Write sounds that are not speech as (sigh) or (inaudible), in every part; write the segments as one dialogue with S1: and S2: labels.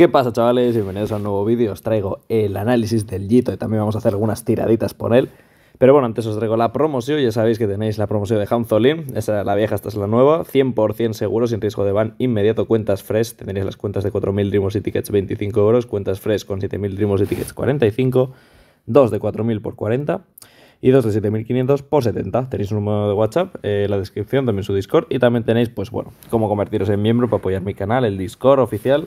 S1: ¿Qué pasa chavales? Bienvenidos a un nuevo vídeo, os traigo el análisis del Gito y también vamos a hacer algunas tiraditas por él. Pero bueno, antes os traigo la promoción, ya sabéis que tenéis la promoción de Hanzolin, esa es la vieja, esta es la nueva, 100% seguro, sin riesgo de ban, inmediato, cuentas fresh, tendréis las cuentas de 4.000 primos y Tickets 25 euros, cuentas fresh con 7.000 Dreams y Tickets 45, dos de 4.000 por 40 y dos de 7.500 por 70. Tenéis un número de WhatsApp en la descripción, también su Discord y también tenéis, pues bueno, cómo convertiros en miembro para apoyar mi canal, el Discord oficial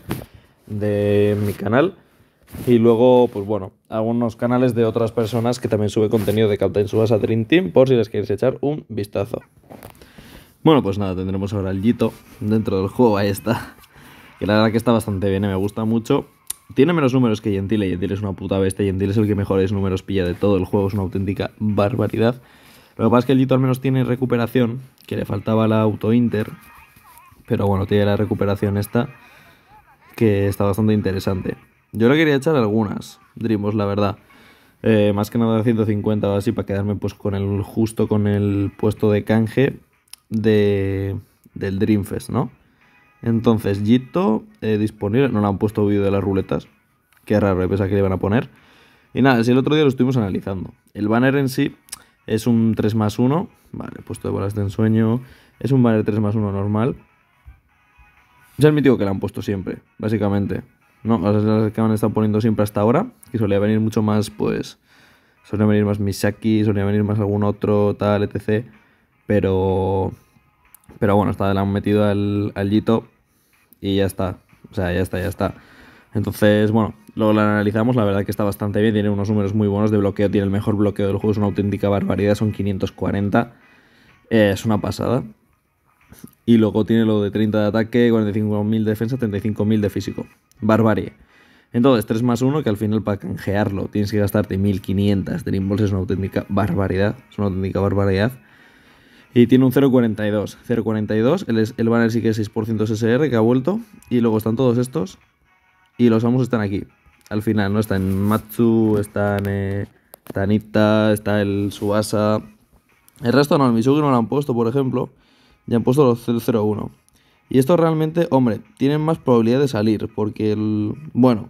S1: de mi canal. Y luego, pues bueno, algunos canales de otras personas que también sube contenido de Captain a Dream Team por si les queréis echar un vistazo. Bueno, pues nada, tendremos ahora el Yito dentro del juego, ahí está. Que la verdad que está bastante bien, ¿eh? me gusta mucho. Tiene menos números que Gentile, Gentile es una puta bestia, Gentile es el que mejores números pilla de todo el juego, es una auténtica barbaridad. Lo que pasa es que el Yito al menos tiene recuperación, que le faltaba la auto-inter, pero bueno, tiene la recuperación esta que está bastante interesante. Yo le quería echar algunas, Dreamos, la verdad. Eh, más que nada 150 o así, para quedarme pues con el justo con el puesto de canje de, del Dreamfest, ¿no? Entonces, Jito eh, disponible, no le han puesto vídeo de las ruletas, qué raro, pesa que le iban a poner. Y nada, si el otro día lo estuvimos analizando. El banner en sí es un 3 más 1, vale, puesto de bolas de ensueño, es un banner 3 más 1 normal, ya que la han puesto siempre, básicamente. No, las que han estado poniendo siempre hasta ahora, Y solía venir mucho más, pues. Solía venir más Misaki, solía venir más algún otro, tal, etc. Pero. Pero bueno, está, la han metido al, al y ya está. O sea, ya está, ya está. Entonces, bueno, luego la analizamos, la verdad que está bastante bien, tiene unos números muy buenos de bloqueo, tiene el mejor bloqueo del juego, es una auténtica barbaridad, son 540. Eh, es una pasada. Y luego tiene lo de 30 de ataque, 45.000 de defensa, 35.000 de físico. Barbarie. Entonces, 3 más 1, que al final para canjearlo tienes que gastarte 1500. de Balls es una auténtica barbaridad. Es una auténtica barbaridad. Y tiene un 0.42. 0.42, el, el banner sí que es 6% SSR que ha vuelto. Y luego están todos estos. Y los amos están aquí. Al final, ¿no? Están Matsu, están en eh, Tanita, está el Suasa. El resto no, el Misugi no lo han puesto, por ejemplo. Ya han puesto los 001. Y esto realmente, hombre, tienen más probabilidad de salir, porque el... Bueno,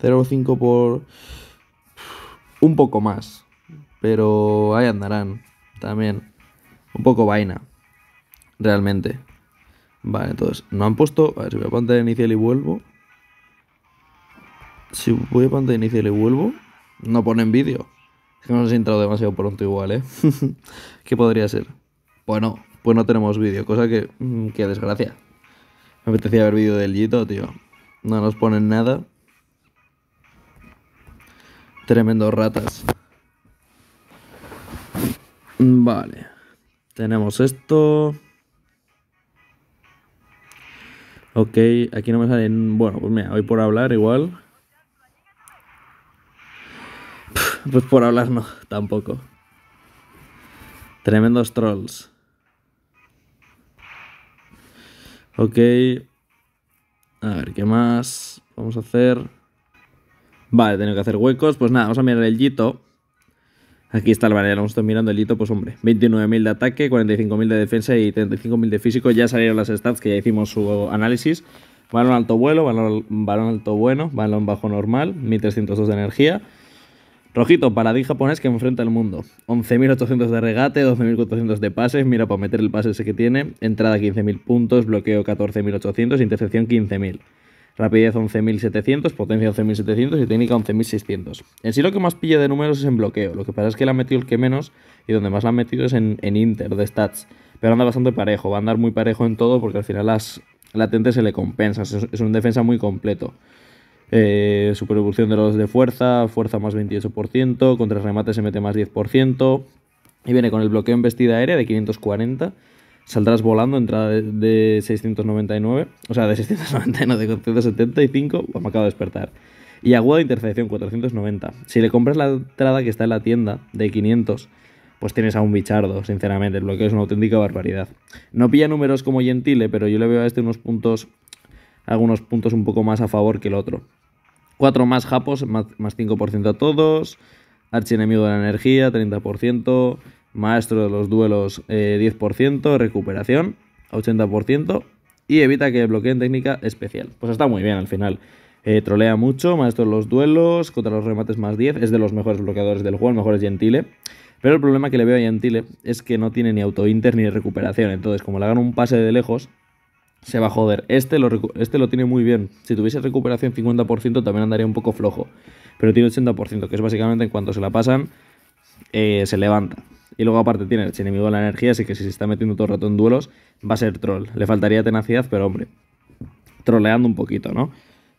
S1: 0,5 por... Un poco más, pero ahí andarán también. Un poco vaina, realmente. Vale, entonces, no han puesto... A ver, si voy a pantalla inicial y vuelvo. Si voy a pantalla inicial y vuelvo, no ponen vídeo. Es que nos hemos entrado demasiado pronto igual, ¿eh? (laughs) ¿Qué podría ser? Bueno, pues no tenemos vídeo, cosa que, mm, Qué desgracia. Me apetecía ver vídeo del Gito, tío. No nos ponen nada. Tremendos ratas. Vale. Tenemos esto. Ok, aquí no me salen... Bueno, pues mira, hoy por hablar igual. Pues por hablar no, tampoco. Tremendos trolls. Ok. A ver, ¿qué más vamos a hacer? Vale, tengo que hacer huecos. Pues nada, vamos a mirar el Yito. Aquí está el manera vamos hemos mirando el Yito, pues hombre. 29.000 de ataque, 45.000 de defensa y 35.000 de físico. Ya salieron las stats que ya hicimos su análisis. Balón alto vuelo, balón, balón alto bueno, balón bajo normal, 1.302 de energía. Rojito, paradigma japonés que enfrenta al mundo. 11.800 de regate, 12.400 de pases. Mira, para meter el pase ese que tiene. Entrada 15.000 puntos, bloqueo 14.800, intercepción 15.000. Rapidez 11.700, potencia 11.700 y técnica 11.600. En sí lo que más pilla de números es en bloqueo. Lo que pasa es que la ha metido el que menos y donde más la ha metido es en, Inter, de stats. Pero anda bastante parejo, va a andar muy parejo en todo porque al final las latentes se le compensa, es un defensa muy completo. Eh, super evolución de los de fuerza, fuerza más 28%, contra remate se mete más 10%, y viene con el bloqueo en vestida aérea de 540, saldrás volando, entrada de, 699, o sea, de 699, de 475, pues me acabo de despertar. Y aguda de intercepción, 490. Si le compras la entrada que está en la tienda de 500, pues tienes a un bichardo, sinceramente. El bloqueo es una auténtica barbaridad. No pilla números como Gentile, pero yo le veo a este unos puntos, algunos puntos un poco más a favor que el otro. 4 más japos, más, 5% a todos. Archienemigo de la energía, 30%. Maestro de los duelos, 10%. Eh, recuperación, 80%. Y evita que bloqueen técnica especial. Pues está muy bien al final. Eh, trolea mucho, maestro de los duelos, contra los remates más 10. Es de los mejores bloqueadores del juego, el mejor es Gentile. Pero el problema que le veo a Gentile es que no tiene ni auto-inter ni recuperación. Entonces, como le hagan un pase de lejos, se va a joder. Este lo, este lo tiene muy bien. Si tuviese recuperación 50% también andaría un poco flojo. Pero tiene 80%, que es básicamente en cuanto se la pasan, eh, se levanta. Y luego aparte tiene el enemigo de la energía, así que si se está metiendo todo el rato en duelos, va a ser troll. Le faltaría tenacidad, pero hombre, troleando un poquito, ¿no?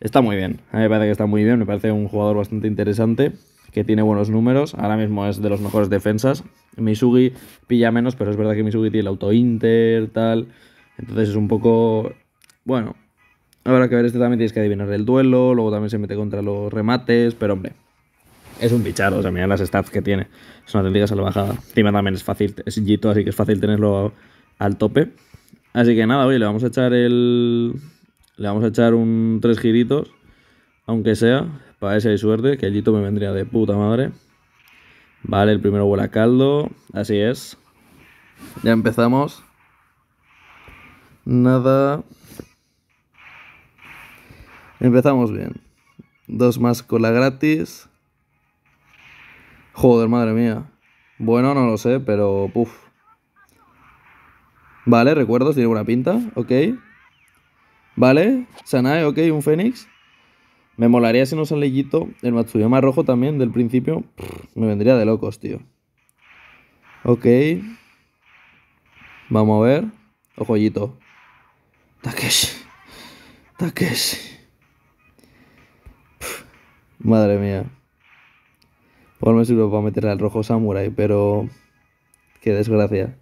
S1: Está muy bien. A mí me parece que está muy bien, me parece un jugador bastante interesante, que tiene buenos números. Ahora mismo es de los mejores defensas. Misugi pilla menos, pero es verdad que Misugi tiene el auto-inter, tal... Entonces es un poco. Bueno, habrá que ver. Este también tienes que adivinar el duelo. Luego también se mete contra los remates. Pero hombre, es un bicharo O sea, mirad las stats que tiene. Es una auténtica salvajada. Encima también es fácil. Es yito así que es fácil tenerlo al tope. Así que nada, oye, le vamos a echar el. Le vamos a echar un tres giritos. Aunque sea. Para ese hay suerte. Que el me vendría de puta madre. Vale, el primero vuela caldo. Así es. Ya empezamos. Nada. Empezamos bien. Dos más la gratis. Joder, madre mía. Bueno, no lo sé, pero... Puf. Vale, recuerdo, tiene buena pinta, ok. Vale, Sanae, ok, un Fénix. Me molaría si no sale Yito. El Matsuyama rojo también, del principio. me vendría de locos, tío. Ok. Vamos a ver. Ojo, Yito. Takeshi. Takeshi. madre mía. Por me seguro para meter al rojo samurai, pero. Qué desgracia.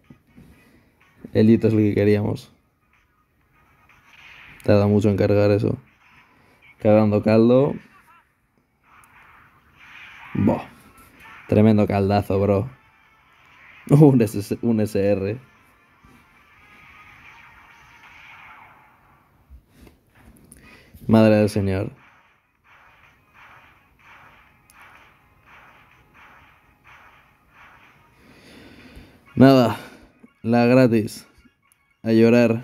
S1: El hito es lo que queríamos. Tarda mucho en cargar eso. Cagando caldo. Boh. Tremendo caldazo, bro. (laughs) Un, un SR. Madre del Señor. Nada, la gratis. A llorar.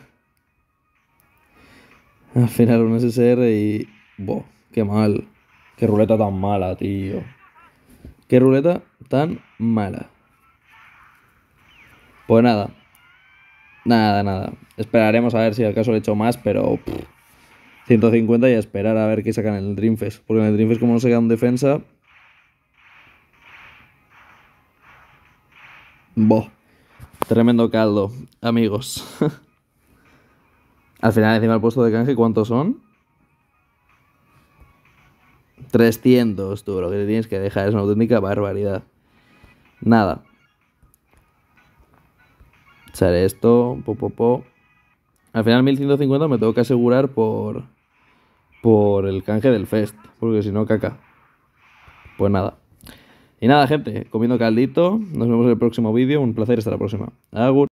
S1: Al final un SSR y... Boh, qué mal. Qué ruleta tan mala, tío. Qué ruleta tan mala. Pues nada. Nada, nada. Esperaremos a ver si acaso caso le echo más, pero... 150 y a esperar a ver qué sacan en el Dreamfest. Porque en el Dreamfest, como no se queda en defensa. Boh. Tremendo caldo, amigos. (laughs) Al final, encima el puesto de canje, ¿cuántos son? 300, tú. Lo que te tienes que dejar es una auténtica barbaridad. Nada. Echaré esto, Al final 1150 me tengo que asegurar por por el canje del fest, porque si no, caca. Pues nada. Y nada, gente, comiendo caldito. Nos vemos en el próximo vídeo. Un placer hasta la próxima. Agur.